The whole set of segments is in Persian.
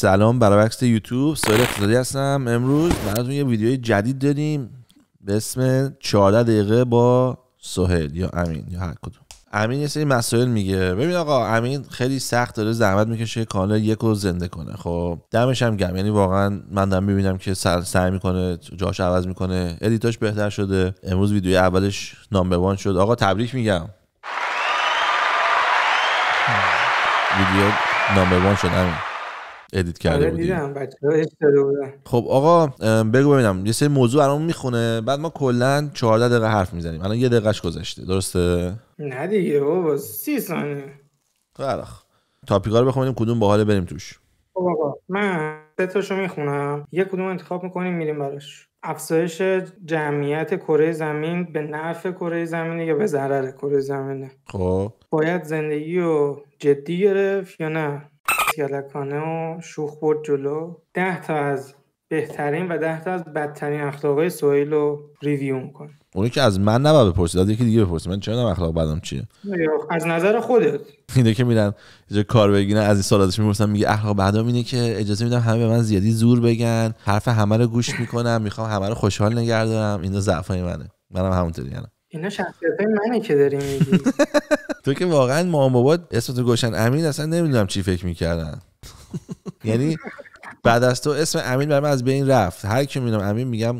سلام برابکس یوتیوب سایر اقتصادی هستم امروز براتون یه ویدیوی جدید داریم به اسم 14 دقیقه با سوهل یا امین یا هر کدوم امین یه سری مسائل میگه ببین آقا امین خیلی سخت داره زحمت میکشه کانال یک رو زنده کنه خب دمش هم گم یعنی واقعا من دارم میبینم که سر میکنه جاش عوض میکنه ادیتاش بهتر شده امروز ویدیوی اولش نامبر وان شد آقا تبریک میگم خب. ویدیو نامبر وان شد امین ادیت کرده آره، بودی خب آقا بگو ببینم یه سری موضوع الان میخونه بعد ما کلا 14 دقیقه حرف میزنیم الان یه دقیقهش گذشته درسته نه دیگه بابا 30 ثانیه خیلی تاپیکا رو بخونیم کدوم باحال بریم توش خب آقا من سه تاشو میخونم یه کدوم انتخاب میکنیم میریم براش افزایش جمعیت کره زمین به نفع کره زمینه یا به ضرر کره زمینه خب باید زندگی رو جدی گرفت یا نه یلکانه و شوخ برد جلو ده تا از بهترین و ده تا از بدترین اخلاقای سویل رو ریویو میکنه اونی که از من نباید بپرسید از یکی دیگه بپرسید من چرا اخلاق بدم چیه از نظر خودت اینه که میرن اینجا کار بگیرن از این سالاتش میپرسن میگه اخلاق بعدم اینه که اجازه میدم همه به من زیادی زور بگن حرف همه رو گوش میکنم میخوام همه رو خوشحال نگه دارم اینا ضعفای منه منم همونطوری هم. یعنی. اینا شخصیت منه که داری میگی تو که واقعا مام بابا اسمتو گوشن امین اصلا نمیدونم چی فکر میکردن یعنی بعد از تو اسم امین من از بین رفت هر کی میدونم امین میگم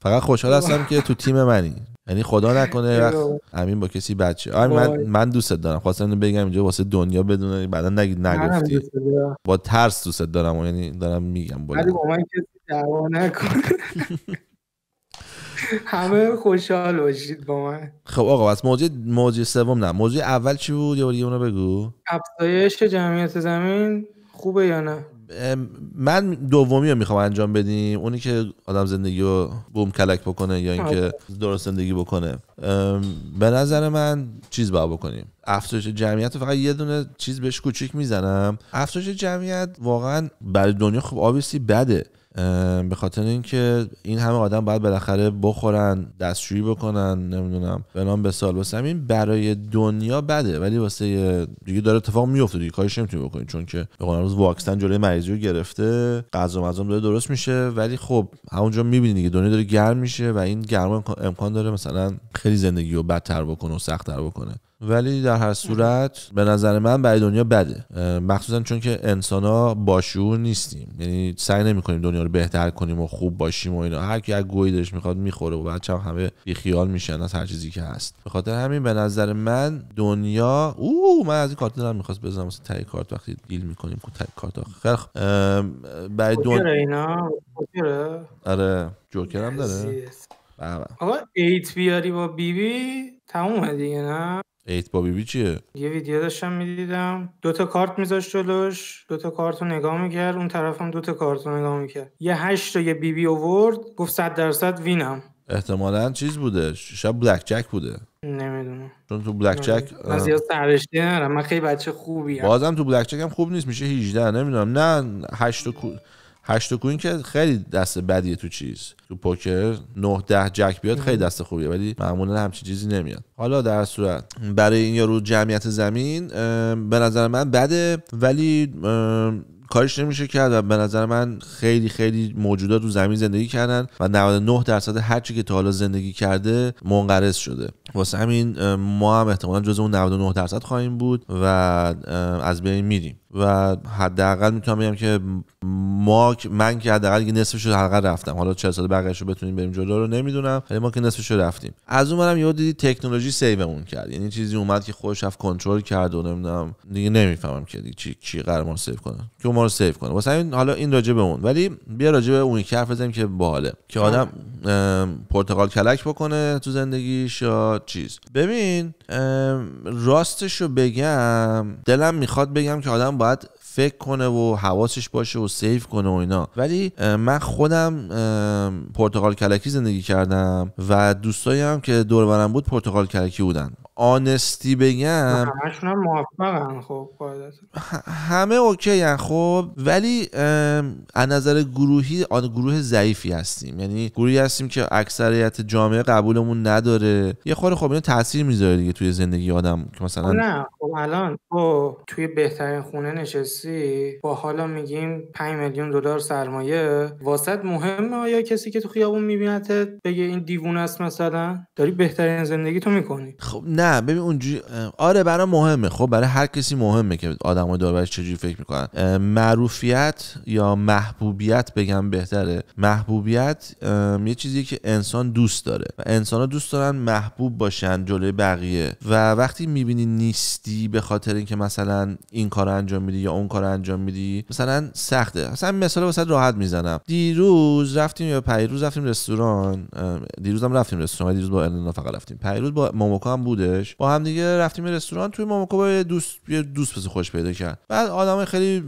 فقط خوشحال هستم که تو تیم منی یعنی خدا نکنه وقت امین با کسی بچه من من دوستت دارم خواستم اینو بگم اینجا واسه دنیا بدون بعدا نگید نگفتی با ترس دوستت دارم و یعنی دارم میگم ولی با من کسی دعوا نکنه همه خوشحال باشید با من خب آقا واسه موضوع موضوع سوم نه موضوع اول چی بود یا دیگه اونو بگو افزایش جمعیت زمین خوبه یا نه من دومی رو میخوام انجام بدیم اونی که آدم زندگی رو بوم کلک بکنه یا اینکه خب. درست زندگی بکنه به نظر من چیز باید بکنیم افزایش جمعیت رو فقط یه دونه چیز بهش کوچیک میزنم افزایش جمعیت واقعا برای دنیا خوب آبیسی بده به خاطر اینکه این همه آدم باید بالاخره بخورن دستشویی بکنن نمیدونم فلان به سال واسه همین برای دنیا بده ولی واسه دیگه داره اتفاق میفته دیگه کارش نمیتونی بکنی چون که به روز واکسن جلوی مریضی رو گرفته غذا مزام داره درست میشه ولی خب همونجا میبینی که دنیا داره گرم میشه و این گرما امکان داره مثلا خیلی زندگی رو بدتر بکنه و سختتر بکنه ولی در هر صورت به نظر من برای دنیا بده مخصوصا چون که انسان ها باشور نیستیم یعنی سعی نمی کنیم دنیا رو بهتر کنیم و خوب باشیم و اینا هر کی از گوی میخواد میخوره و بچه هم همه بیخیال میشن از هر چیزی که هست به خاطر همین به نظر من دنیا او من از این کارت دارم میخواست بزنم واسه تای کارت وقتی دیل میکنیم کو کارت آخر برای دنیا اینا آره جوکر هم داره بله، بله. آقا ایت بیاری با بیبی بی تمومه دیگه نه ایت بابی بی چیه یه ویدیو داشتم میدیدم دوتا کارت میذاشت جلوش دوتا کارت رو نگاه میکرد اون طرف هم دوتا کارت رو نگاه میکرد یه هشت و یه بی بی اوورد گفت صد درصد وینم احتمالا چیز بوده شب بلک بوده نمیدونم چون تو بلک جک از نرم من خیلی بچه خوبی هم. بازم تو بلک هم خوب نیست میشه 18 نمیدونم نه 8 و هشت کوین که خیلی دست بدیه تو چیز تو پوکر 9 ده جک بیاد خیلی دست خوبیه ولی معمولا همچین چیزی نمیاد حالا در صورت برای این یارو جمعیت زمین به نظر من بده ولی کارش نمیشه کرد و به نظر من خیلی خیلی موجودات رو زمین زندگی کردن و 99 درصد هر چی که تا حالا زندگی کرده منقرض شده واسه همین ما هم احتمالا جز اون 99 درصد خواهیم بود و از بین میریم و حداقل میتونم بگم که ما من که حداقل یه نصفش رو حداقل رفتم حالا چه سال بقیه‌شو بتونیم بریم جلو رو نمیدونم ولی ما که نصفش رو رفتیم از اون برم یه دیدی تکنولوژی سیومون کرد یعنی چیزی اومد که خودش رفت کنترل کرد و نمیدونم دیگه نمیفهمم که دیگه چی چی قرار ما سیو کنه که ما رو سیو کنه واسه این حالا این راجع به اون ولی بیا راجع به اون حرف بزنیم که باحاله که آدم پرتغال کلک بکنه تو زندگیش یا چیز ببین راستش رو بگم دلم میخواد بگم که آدم باید فکر کنه و حواسش باشه و سیف کنه و اینا ولی من خودم پرتغال کلکی زندگی کردم و دوستایی هم که دور برم بود پرتغال کلکی بودن آنستی بگم خب همه اوکی هن خب ولی از نظر گروهی آن گروه ضعیفی هستیم یعنی گروهی هستیم که اکثریت جامعه قبولمون نداره یه خورده خب اینو تاثیر میذاره دیگه توی زندگی آدم که مثلا نه خب الان تو توی بهترین خونه نشستی با حالا میگیم 5 میلیون دلار سرمایه واسط مهمه آیا کسی که تو خیابون میبینت بگه این دیوونه است مثلا داری بهترین زندگی تو میکنی خب نه نه ببین اونجوری آره برای مهمه خب برای هر کسی مهمه که آدمای دور چجوری فکر میکنن معروفیت یا محبوبیت بگم بهتره محبوبیت یه چیزی که انسان دوست داره و انسان ها دوست دارن محبوب باشن جلوی بقیه و وقتی میبینی نیستی به خاطر اینکه مثلا این کار انجام میدی یا اون کار انجام میدی مثلا سخته مثلا مثال واسه راحت میزنم دیروز رفتیم یا پیروز رفتیم رستوران دیروزم رفتیم رستوران دیروز با فقط رفتیم پیروز با ماموکا هم بوده با هم دیگه رفتیم رستوران توی ماموکو یه دوست یه دوست پس خوش پیدا کرد بعد آدمای خیلی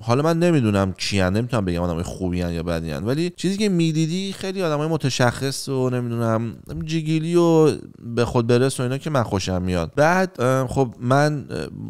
حالا من نمیدونم کیان نمیتونم بگم آدمای خوبیان یا بدیان ولی چیزی که میدیدی خیلی آدمای متشخص و نمیدونم جیگیلی و به خود برس و اینا که من خوشم میاد بعد خب من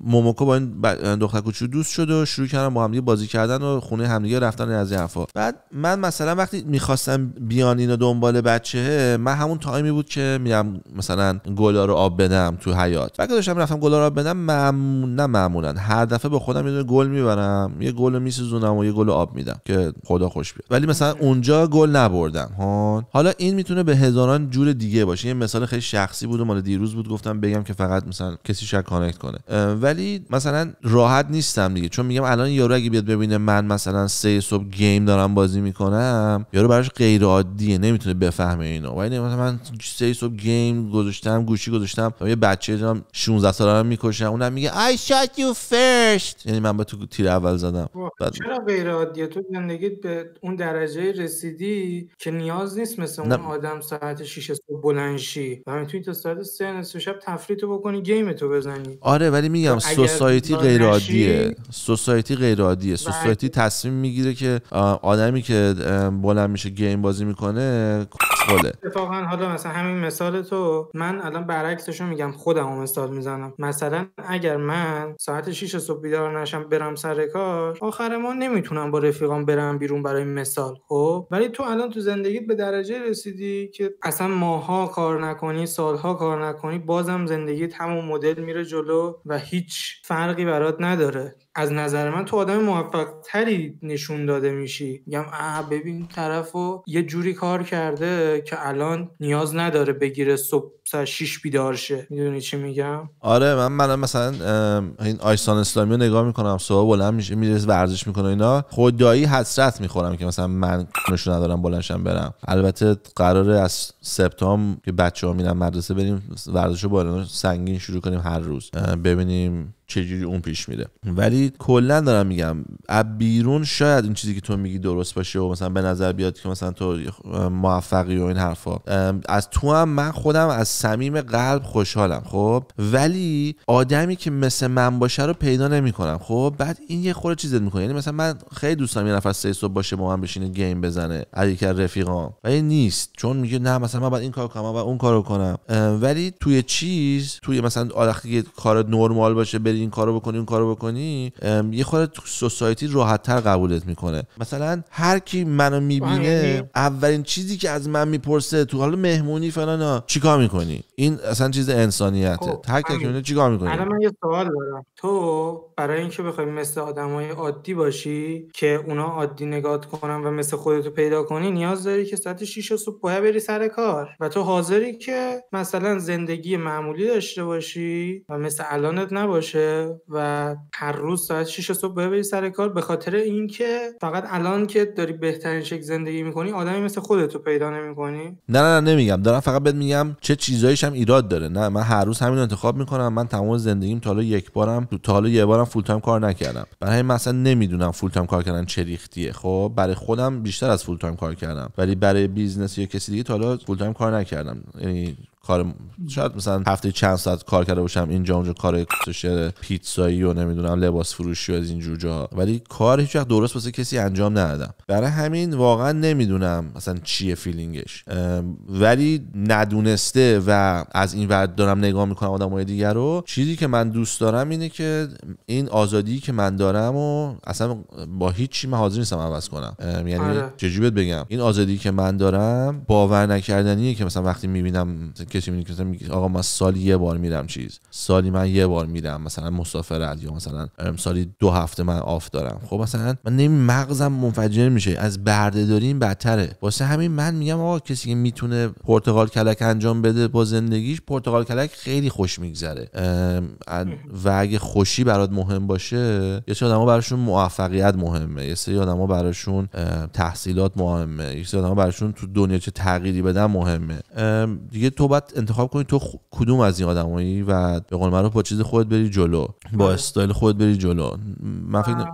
موموکو با این دختر کوچولو دوست شد و شروع کردم با همدیگه بازی کردن و خونه همدیگه رفتن از این حرفا بعد من مثلا وقتی میخواستم بیان اینو دنبال بچهه من همون تایمی بود که میرم مثلا گل گلا رو آب بدم تو حیات وقتی داشتم رفتم گلا رو آب بدم معمون نه معمولا هر دفعه به خودم یه گل میبرم یه گل میسوزونم و یه گل آب میدم که خدا خوش بیاد ولی مثلا اونجا گل نبردم ها حالا این میتونه به هزاران جور دیگه باشه یه مثال خیلی شخصی بود و مال دیروز بود گفتم بگم که فقط مثلا کسی شک کانکت کنه ولی مثلا راحت نیستم دیگه چون میگم الان یارو اگه بیاد ببینه من مثلا سه صبح گیم دارم بازی میکنم یارو براش غیر عادیه نمیتونه بفهمه اینو ولی من سه صبح گیم گذاشتم گوشی گذاشتم یه بچه 16 ساله رو میکشم اونم میگه I shot you first یعنی من به تو تیر اول زدم بعد... چرا غیر عادیه تو زندگیت به اون درجه رسیدی که نیاز نیست مثل اون آدم ساعت 6 صبح بلنشی و میتونی تا ساعت 3 نصف شب تفریطو بکنی گیم تو بزنی آره ولی میگم سوسایتی غیر عادیه سوسایتی غیر عادیه سوسایتی تصمیم میگیره که آدمی که بلند میشه گیم بازی میکنه خوده اتفاقا حالا مثلا همین مثال تو من الان برعکسشو میگم خودم مثال میزنم مثلا اگر من ساعت 6 صبح بیدار نشم برم سر کار آخر ما نمیتونم با رفیقام برم بیرون برای مثال خب ولی تو الان تو زندگیت به درجه رسیدی که اصلا ماها کار نکنی سالها کار نکنی بازم زندگیت همون مدل میره جلو و هیچ فرقی برات نداره از نظر من تو آدم موفق تری نشون داده میشی میگم ببین طرف و یه جوری کار کرده که الان نیاز نداره بگیره صبح مثلا 6 بیدار شه میدونی چی میگم آره من من مثلا این آیسان اسلامی رو نگاه میکنم صبح بلند میشه میرس ورزش میکنه اینا خدایی حسرت میخورم که مثلا من نشون ندارم بلندشم برم البته قراره از سپتامبر که بچه ها میرن مدرسه بریم ورزش رو سنگین شروع کنیم هر روز ببینیم چجوری اون پیش میره ولی کلا دارم میگم از بیرون شاید این چیزی که تو میگی درست باشه و مثلا به نظر بیاد که مثلا تو موفقی و این حرفا از تو هم من خودم از صمیم قلب خوشحالم خب ولی آدمی که مثل من باشه رو پیدا نمیکنم خب بعد این یه خورده چیزت میکنه یعنی مثلا من خیلی دوست دارم یه نفر سه صبح باشه با من بشینه گیم بزنه علی کر رفیقام ولی نیست چون میگه نه مثلا من باید این کار کنم و اون کارو کنم ولی توی چیز توی مثلا وقتی کار نرمال باشه بری این کارو بکنی اون کارو بکنی یه خورده تو سوسایتی تر قبولت میکنه مثلا هر کی منو میبینه اولین چیزی که از من میپرسه تو حالا مهمونی فلان چیکار میکنی این اصلا چیز انسانیته هر کی میونه چیکار الان من یه سوال دارم تو برای اینکه بخوای مثل آدمای عادی باشی که اونا عادی نگات کنن و مثل خودتو پیدا کنی نیاز داری که ساعت 6 صبح باید بری سر کار و تو حاضری که مثلا زندگی معمولی داشته باشی و مثل الانت نباشه و هر روز ساعت 6 صبح باید بری سر کار به خاطر اینکه فقط الان که داری بهترین شکل زندگی میکنی آدمی مثل خودتو پیدا نمیکنی نه نه, نمیگم دارم فقط بهت میگم چه چیزایش هم ایراد داره نه من هر روز همین انتخاب میکنم من تمام زندگیم تا حالا یک بارم تا حالا یه بارم فول تایم کار نکردم برای مثلا نمیدونم فول تایم کار کردن چه ریختیه خب برای خودم بیشتر از فول تایم کار کردم ولی برای بیزنس یا کسی دیگه تا حالا فول تایم کار نکردم یعنی کار شاید مثلا هفته چند ساعت کار کرده باشم اینجا اونجا کار پیتزایی و نمیدونم لباس فروشی و از این جوجا ولی کار هیچ وقت درست واسه کسی انجام ندادم برای همین واقعا نمیدونم مثلا چیه فیلینگش ولی ندونسته و از این ور دارم نگاه میکنم های دیگر رو چیزی که من دوست دارم اینه که این آزادی که من دارم و اصلا با هیچی من حاضر نیستم عوض کنم یعنی آره. بگم این آزادی که من دارم باور نکردنیه که مثلا وقتی میبینم میگه که آقا من سالی یه بار میرم چیز سالی من یه بار میرم مثلا مسافرت یا مثلا سالی دو هفته من آف دارم خب مثلا من نمی مغزم منفجر میشه از برده این بدتره واسه همین من میگم آقا کسی که میتونه پرتغال کلک انجام بده با زندگیش پرتغال کلک خیلی خوش میگذره و اگه خوشی برات مهم باشه یه سری آدما براشون موفقیت مهمه یه سری آدما براشون تحصیلات مهمه یه سری آدما براشون تو دنیا چه تغییری بدن مهمه دیگه تو انتخاب کنی تو کدوم از این آدمایی و به قول معروف با چیز خودت بری جلو با آره. استایل خودت بری جلو من فکر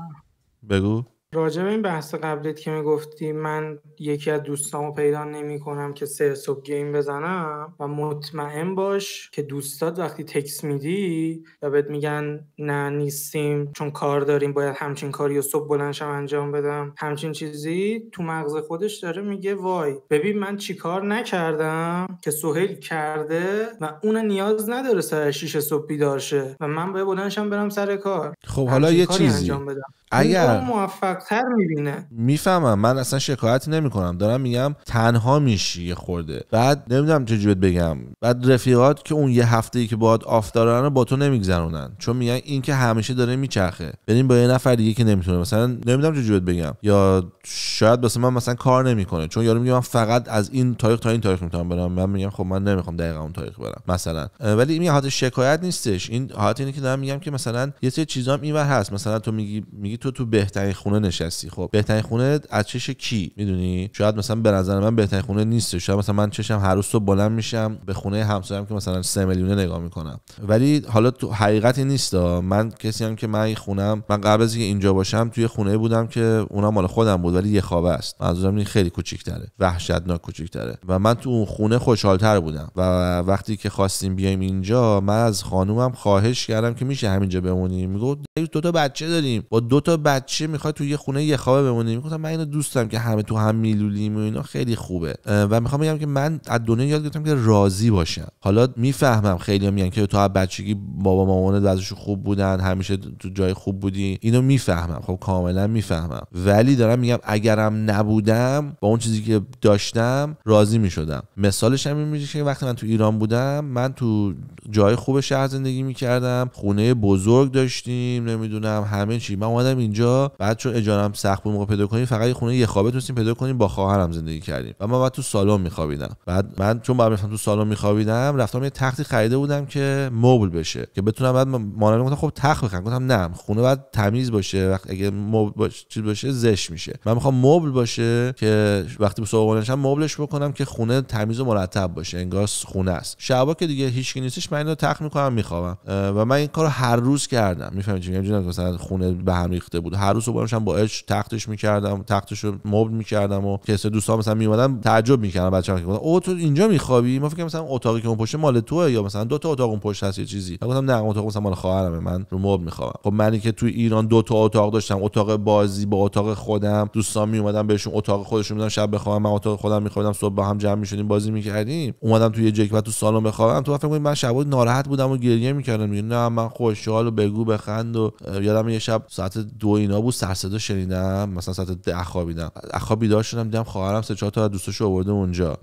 بگو راجع به این بحث قبلیت که میگفتی من یکی از دوستامو پیدا کنم که سه صبح گیم بزنم و مطمئن باش که دوستات وقتی تکس میدی و بهت میگن نه نیستیم چون کار داریم باید همچین کاری و صبح بلنشم انجام بدم همچین چیزی تو مغز خودش داره میگه وای ببین من چیکار نکردم که سهیل کرده و اون نیاز نداره سر شیش صبح بیدار شه و من باید بلنشم برم سر کار خب حالا یه چیزی انجام بدم. اگر موفق خیر میبینه میفهمم من اصلا شکایت نمیکنم دارم میگم تنها میشی یه خورده بعد نمیدونم چجوری بگم بعد رفیقات که اون یه هفته ای که باهات آف دارن با تو نمیگذرونن چون میگن این که همیشه داره میچرخه بریم با یه نفر دیگه که نمیتونه مثلا نمیدونم چجوری بگم یا شاید واسه من مثلا کار نمیکنه چون یارو میگه من فقط از این تاریخ تا این تاریخ میتونم برم من میگم خب من نمیخوام دقیقا اون تاریخ برم مثلا ولی این حالت شکایت نیستش این حالت اینه که دارم میگم که مثلا یه سری چیزا اینور هست مثلا تو میگی میگی تو تو بهترین خونه نشستی خب بهترین خونه از چش کی میدونی شاید مثلا به نظر من بهترین خونه نیست شاید مثلا من چشم هر روز تو بلند میشم به خونه همسایه‌ام که مثلا 3 میلیونه نگاه میکنم ولی حالا تو حقیقتی نیست من کسی هم که من خونم من قبل از اینکه اینجا باشم توی خونه بودم که اونم مال خودم بود ولی یه خوابه است منظورم این خیلی کوچیک‌تره وحشتناک کوچیک‌تره و من تو اون خونه تر بودم و وقتی که خواستیم بیایم اینجا من از خانومم خواهش کردم که میشه همینجا بمونیم میگفت دو تا بچه داریم با دو تا بچه میخواد تو یه خونه یه خوابه بمونیم من اینو دوستم که همه تو هم میلولیم و اینا خیلی خوبه و میخوام بگم که من از دنیا یاد گرفتم که راضی باشم حالا میفهمم خیلی میگن که تو بچگی بابا مامان ازش خوب بودن همیشه تو جای خوب بودی اینو میفهمم خب کاملا میفهمم ولی دارم میگم اگرم نبودم با اون چیزی که داشتم راضی میشدم مثالش هم میشه که وقتی من تو ایران بودم من تو جای خوب شهر زندگی میکردم خونه بزرگ داشتیم نمیدونم همه چی من اومدم اینجا بعد جانم سخت بود موقع پیدا کنیم فقط یه خونه یه خوابه تونستیم پیدا کنیم با خواهرم زندگی کردیم و من بعد تو سالن میخوابیدم بعد من چون بعد رفتم تو سالن میخوابیدم رفتم یه تختی خریده بودم که مبل بشه که بتونم بعد مانم گفتم خب تخت بخرم گفتم نه خونه بعد تمیز باشه وقت اگه مبل باشه چیز باشه زش میشه من میخوام مبل باشه که وقتی به سوال نشم مبلش بکنم که خونه تمیز و مرتب باشه انگار خونه است شبا که دیگه هیچ کی نیستش من اینو تخت میکنم میخوابم و من این کارو هر روز کردم میفهمی چی میگم مثلا خونه به هم ریخته بود هر روز صبح با اچ تختش میکردم تختش رو مبل میکردم و کسی دوستا مثلا میومدن تعجب میکردن بچه‌ها میگفتن او تو اینجا میخوابی ما فکر مثلا اتاقی که اون پشت مال توه یا مثلا دو تا اتاق اون پشت هست یه چیزی گفتم نه اتاق مثلا مال خواهرمه من رو مبل میخوام خب منی که تو ایران دو تا اتاق داشتم اتاق بازی با اتاق خودم دوستان میومدن بهشون اتاق خودشون میدن شب بخوام من اتاق خودم میخوابیدم صبح با هم جمع میشدیم بازی میکردیم اومدم توی جک و تو سالن بخوابم تو فکر من شب ناراحت بودم و گریه میکردم میگه نه من خوشحال و بگو بخند و یادم یه شب ساعت دو اینا بود سر شنیدم مثلا ساعت ده خوابیدم خواب بیدار شدم دیدم خواهرم سه چهار تا دوستش آورده اونجا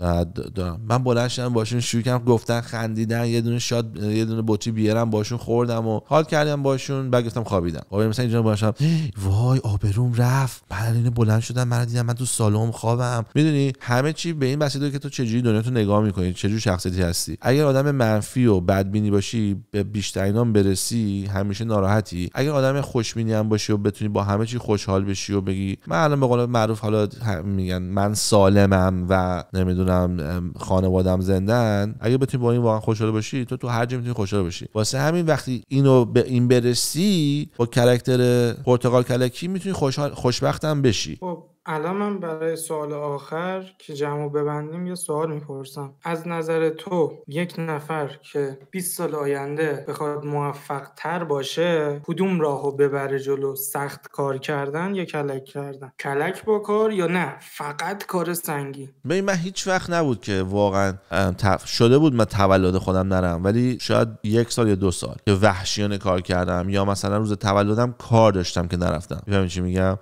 دارم من بلند شدم باشون شروع کردم گفتن خندیدن یه دونه شاد یه دونه بطری بیارم باشون خوردم و حال کردم باشون بعد گفتم خوابیدم آبر مثلا اینجا باشم وای آبروم رفت اینو بلند شدم من دیدم من تو سالوم خوابم میدونی همه چی به این بسیده که تو چجوری دنیا تو نگاه میکنی چجوری شخصیتی هستی اگر آدم منفی و بدبینی باشی به بیشترینام برسی همیشه ناراحتی اگر آدم خوشبینی هم باشی و بتونی با همه چی خوش خوشحال بشی و بگی من الان به قول معروف حالا میگن من سالمم و نمیدونم خانوادم زندن اگه بتونی با این واقعا خوشحال باشی تو تو هر جا میتونی خوشحال باشی واسه همین وقتی اینو به این برسی با کرکتر پرتغال کلکی میتونی خوشحال خوشبختم بشی خب، الان من برای سوال آخر که جمع ببندیم یه سوال میپرسم از نظر تو یک نفر که 20 سال آینده بخواد موفق تر باشه کدوم راهو ببره جلو سخت کار کردن یا کلک کردن کلک با کار یا نه فقط کار سنگی ببین من هیچ وقت نبود که واقعا شده بود من تولد خودم نرم ولی شاید یک سال یا دو سال که وحشیانه کار کردم یا مثلا روز تولدم کار داشتم که نرفتم میفهمی چی میگم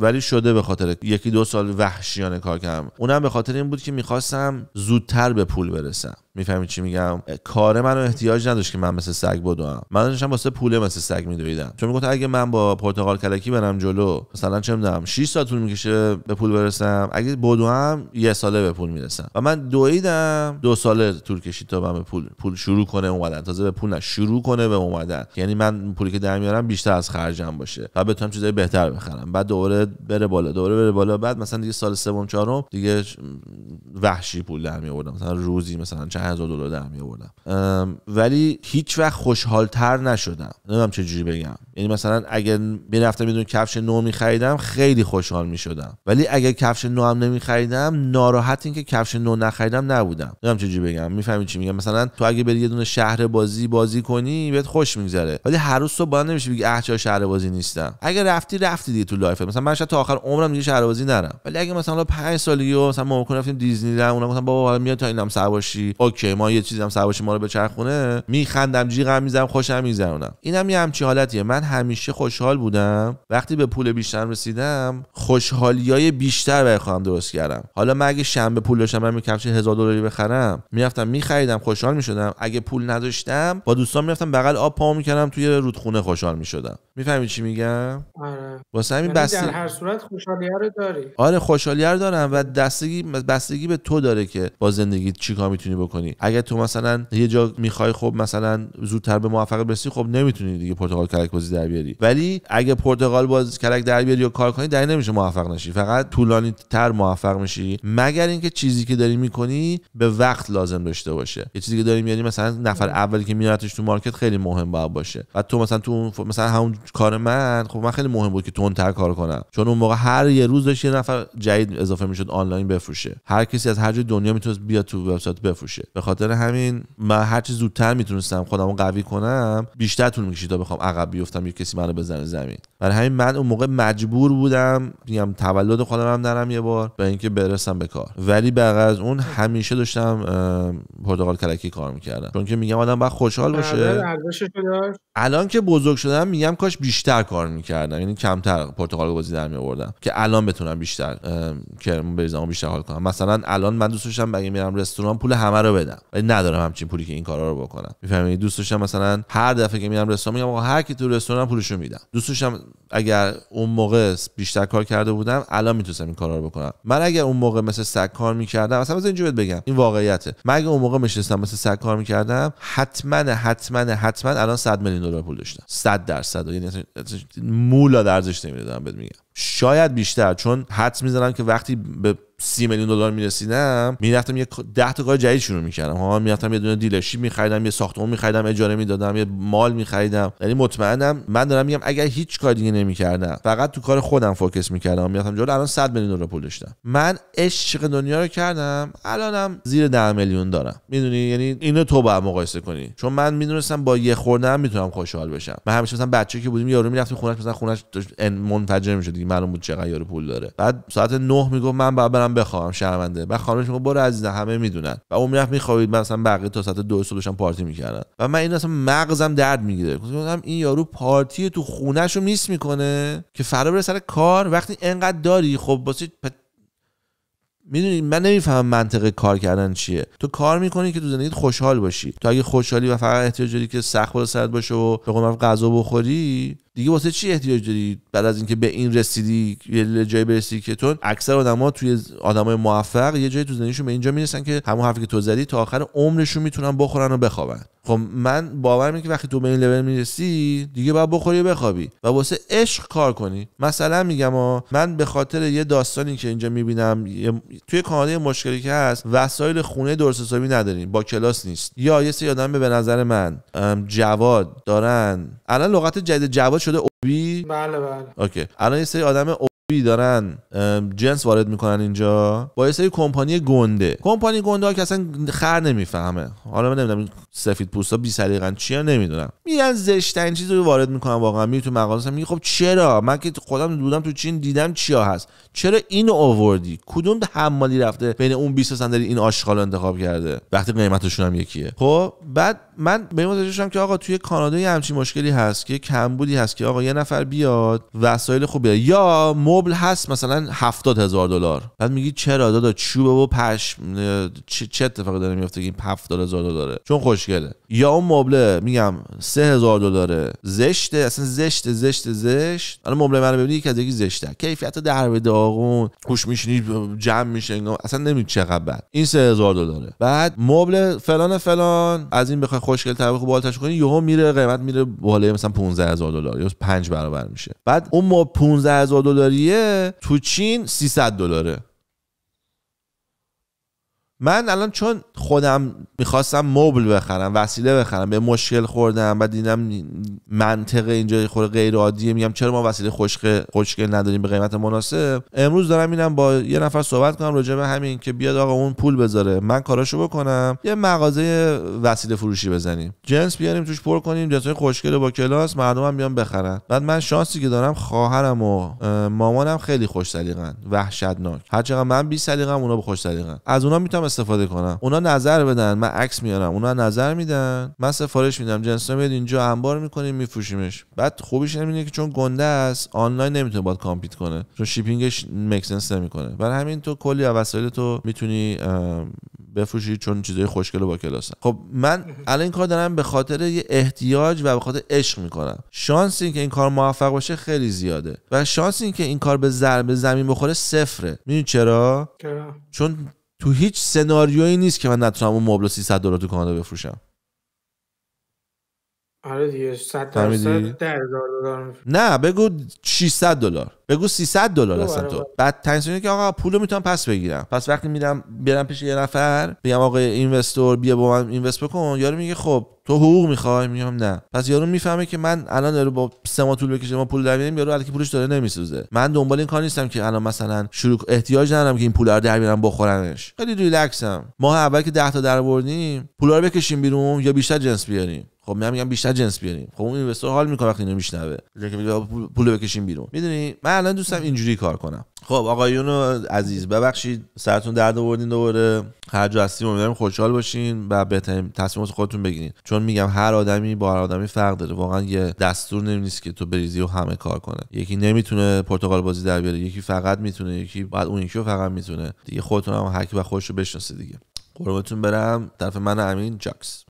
ولی شده به خاطر یکی دو سال وحشیانه کار کردم اونم به خاطر این بود که میخواستم زودتر به پول برسم میفهمید چی میگم کار منو احتیاج نداشت که من مثل سگ بدوم من داشتم واسه پول مثل سگ میدویدم چون میگفت اگه من با پرتغال کلکی برم جلو مثلا چه میدونم 6 سال طول میکشه به پول برسم اگه بدوم یه ساله به پول میرسم و من دویدم دو ساله طول کشید تا من به پول پول شروع کنه اومدن تازه به پول نه شروع کنه به اومدن یعنی من پولی که در میارم بیشتر از خرجم باشه و بتونم چیزای بهتر بخرم بعد دوباره بره بالا دوباره بره بالا بعد مثلا دیگه سال سوم چهارم دیگه وحشی پول در میآوردم مثلا روزی مثلا چه از دلار در می ولی هیچ وقت خوشحالتر نشدم نمیدونم چه جوری بگم یعنی مثلا اگر میرفتم میدون کفش نو میخریدم خیلی خوشحال میشدم ولی اگر کفش نو هم نمیخریدم ناراحت این که کفش نو نخریدم نبودم نمیدونم چجوری بگم میفهمی چی میگم مثلا تو اگه بری یه دونه شهر بازی بازی کنی بهت خوش میگذره ولی هر روز صبح بالا نمیشه بگی اه شهر بازی نیستم اگه رفتی رفتی دیگه تو لایف مثلا من تا آخر عمرم دیگه شهر بازی نرم ولی اگه مثلا 5 سالگی و مثلا ممکن رفتیم دیزنی لند اونم مثلا بابا میاد تا اینم سواشی اوکی ما یه چیزی هم ما رو به چرخونه میخندم جیغم میزنم خوشم میگذرونم اینم یه همچین حالتیه من همیشه خوشحال بودم وقتی به پول بیشتر رسیدم خوشحالیای بیشتر برای درست کردم حالا من اگه شنبه پول داشتم من میکفش هزار دلاری بخرم میرفتم میخریدم خوشحال میشدم اگه پول نداشتم با دوستان میرفتم بغل آب پا میکردم توی رودخونه خوشحال میشدم میفهمی چی میگم آره واسه همین یعنی بس در هر صورت خوشحالی رو داری آره خوشحالی دارم و دستگی بستگی به تو داره که با زندگی چیکار میتونی بکنی اگه تو مثلا یه جا میخوای خب مثلا زودتر به موفقیت برسی خب نمیتونی دیگه پرتغال کلک در ولی اگه پرتغال باز کلک در بیاری و کار کنی در نمیشه موفق نشی فقط طولانی تر موفق میشی مگر اینکه چیزی که داری میکنی به وقت لازم داشته باشه یه چیزی که داری میاری مثلا نفر اولی که میارتش تو مارکت خیلی مهم باید باشه و تو مثلا تو مثلا همون کار من خب من خیلی مهم بود که تندتر کار کنم چون اون موقع هر یه روز داشت یه نفر جدید اضافه میشد آنلاین بفروشه هر کسی از هر جای دنیا میتونست بیاد تو وبسایت بفروشه به خاطر همین من هر چی زودتر میتونستم خودمو قوی کنم بیشتر طول میکشید تا بخوام عقب بیفتم یه کسی منو بزنه زمین برای همین من اون موقع مجبور بودم میگم تولد خودم هم نرم یه بار به اینکه برسم به کار ولی بعد از اون همیشه داشتم پرتغال کلکی کار میکردم چون که میگم آدم باید خوشحال باشه الان که بزرگ شدم میگم کاش بیشتر کار میکردم یعنی کمتر پرتغال بازی در میآوردم که الان بتونم بیشتر که بریزم و بیشتر حال کنم مثلا الان من دوست داشتم بگم میرم رستوران پول همه رو بدم ولی ندارم همچین پولی که این کارا رو بکنم میفهمی دوست داشتم مثلا هر دفعه که میرم رستوران میگم هر کی تو رستوران پولشو میدم دوست داشتم اگر اون موقع بیشتر کار کرده بودم الان میتونستم این کارا رو بکنم من اگر اون موقع مثل سگ کار میکردم مثلا اینجا بهت بگم این واقعیته من اگر اون موقع میشستم مثل سگ کار میکردم حتما حتما حتما الان 100 میلیون دلار پول داشتم 100 درصد یعنی مولا درزش نمیدادم بهت میگم شاید بیشتر چون حدس میزنم که وقتی به سی میلیون دلار میرسیدم میرفتم یه 10 تا کار جدید شروع میکردم ها میرفتم یه دونه دیلرشی میخریدم یه ساختمون میخریدم اجاره میدادم یه مال میخریدم یعنی مطمئنم من دارم میگم اگر هیچ کار دیگه نمیکردم فقط تو کار خودم فوکس میکردم میرفتم جلو الان 100 میلیون دلار پول داشتم من عشق دنیا رو کردم الانم زیر 10 میلیون دارم میدونی یعنی اینو تو با مقایسه کنی چون من میدونستم با یه خوردن میتونم خوشحال بشم من همیشه مثلا بچه که بودیم یارو میرفتیم خونش مثلا خونش منفجر میشد دیگه معلوم بود چقدر یارو پول داره بعد ساعت 9 میگفت من بعد برم من بخوام شرمنده بعد خانم شما برو عزیزم همه میدونن و اون میرفت میخوابید مثلا بقیه تا ساعت دو صبح پارتی میکردن و من این اصلا مغزم درد میگیره گفتم این یارو پارتی تو خونهشو میس میکنه که فردا بره سر کار وقتی انقدر داری خب واسه میدونی من نمیفهمم منطق کار کردن چیه تو کار میکنی که تو زندگیت خوشحال باشی تو اگه خوشحالی و فقط احتیاج داری که سخت بالا سرت باشه و به غذا بخوری دیگه واسه چی احتیاج داری بعد از اینکه به این رسیدی یه جایی برسی که تو اکثر آدما توی آدمای موفق یه جایی تو زندگیشون به اینجا میرسن که همون حرفی که تو زدی تا آخر عمرشون میتونن بخورن و بخوابن خب من باورم اینه که وقتی تو به این لول میرسی دیگه باید بخوری و بخوابی و واسه عشق کار کنی مثلا میگم آ من به خاطر یه داستانی که اینجا میبینم توی کانادا مشکلی که هست وسایل خونه درست حسابی نداریم با کلاس نیست یا یه سری آدم به نظر من جواد دارن الان لغت جدید جواد شده اوبی بله بله اوکی الان یه سری آدم اوبی دارن جنس وارد میکنن اینجا با یه سری کمپانی گنده کمپانی گنده ها که اصلا خر نمیفهمه حالا من نمیدونم سفید پوستا بی سلیقن چیا نمیدونم میگن زشتن چیزی رو وارد میکنن واقعا میری تو مغازه میگه خب چرا من که خودم بودم تو چین دیدم چیا هست چرا اینو آوردی کدوم حمالی رفته بین اون 20 صندلی این آشغال انتخاب کرده وقتی قیمتشون هم یکیه خب بعد من به این متوجه شدم که آقا توی کانادا یه همچین مشکلی هست که کمبودی هست که آقا یه نفر بیاد وسایل خوب بیاد یا مبل هست مثلا هفتاد هزار دلار بعد میگی چرا دادا چوبه و پش چه اتفاقی داره میفته که این هفتاد هزار دلاره چون خوشگله یا اون مبله میگم سه هزار دلاره زشته اصلا زشت زشت زشت الان مبل من ببینید یکی از یکی زشته کیفیت در به داغون خوش میشینی جمع میشه اصلا نمیدونی چقدر این سه هزار دلاره بعد مبل فلان فلان از این بخوای خوشگل تر بخو بالاترش کنی یهو میره قیمت میره بالای مثلا 15000 دلار یا 5 برابر میشه بعد اون ما 15000 دلاریه تو چین 300 دلاره من الان چون خودم میخواستم مبل بخرم وسیله بخرم به مشکل خوردم و دیدم منطق اینجا خور غیر عادیه میگم چرا ما وسیله خشک خوشگل نداریم به قیمت مناسب امروز دارم اینم با یه نفر صحبت کنم راجع به همین که بیاد آقا اون پول بذاره من کاراشو بکنم یه مغازه وسیله فروشی بزنیم جنس بیاریم توش پر کنیم جنسای خوشگل با کلاس مردمم بیان بخرن بعد من شانسی که دارم خواهرم و مامانم خیلی خوش سلیقن وحشتناک هرچقدر من بی سلیقم اونا به خوش از اونا میتونم استفاده کنم اونا نظر بدن من عکس میارم اونا نظر میدن من سفارش میدم جنس میاد اینجا انبار میکنیم میفروشیمش بعد خوبیش اینه که چون گنده است آنلاین نمیتونه باد کامپیت کنه چون شیپینگش مکسنس نمیکنه برای همین تو کلی از وسایل تو میتونی بفروشی چون چیزای خوشگل با کلاس خب من الان این کار دارم به خاطر یه احتیاج و به خاطر عشق میکنم شانس این که این کار موفق باشه خیلی زیاده و شانس که این کار به ضرب زمین بخوره صفره میدونی چرا چون تو هیچ سناریویی نیست که من نتونم اون مبل 300 دلار تو کانادا بفروشم آره دیگه 100 دلار نه بگو 600 دلار بگو 300 دلار اصلا تو بعد تنسیون که آقا پولو میتونم پس بگیرم پس وقتی میرم برم پیش یه نفر بگم آقا اینوستور بیا با من اینوست بکن یارو میگه خب تو حقوق میخوای میگم نه پس یارو میفهمه که من الان داره با سه ماه طول بکشه ما پول در میاریم یارو الکی پولش داره نمیسوزه من دنبال این کار نیستم که الان مثلا شروع احتیاج ندارم که این پولا رو در بیارم بخورنش خیلی ریلکسم ماه اول که 10 تا در آوردیم پولا رو بکشیم بیرون یا بیشتر جنس بیاریم خب من میگم بیشتر جنس بیاریم خب اون اینوستر حال میکنه وقتی نمیشنوه که پول بکشیم بیرون میدونی من الان دوستم اینجوری کار کنم خب آقایون عزیز ببخشید سرتون درد آوردین دوباره هر جا هستیم امیدوارم خوشحال باشین و بهترین تصمیمات خودتون بگیرین چون میگم هر آدمی با هر آدمی فرق داره واقعا یه دستور نمی که تو بریزی و همه کار کنه یکی نمیتونه پرتغال بازی در بیاره یکی فقط میتونه یکی بعد اون یکی فقط میتونه دیگه خودتون هم و خودشو بشناسه دیگه قربونتون برم طرف من امین جاکس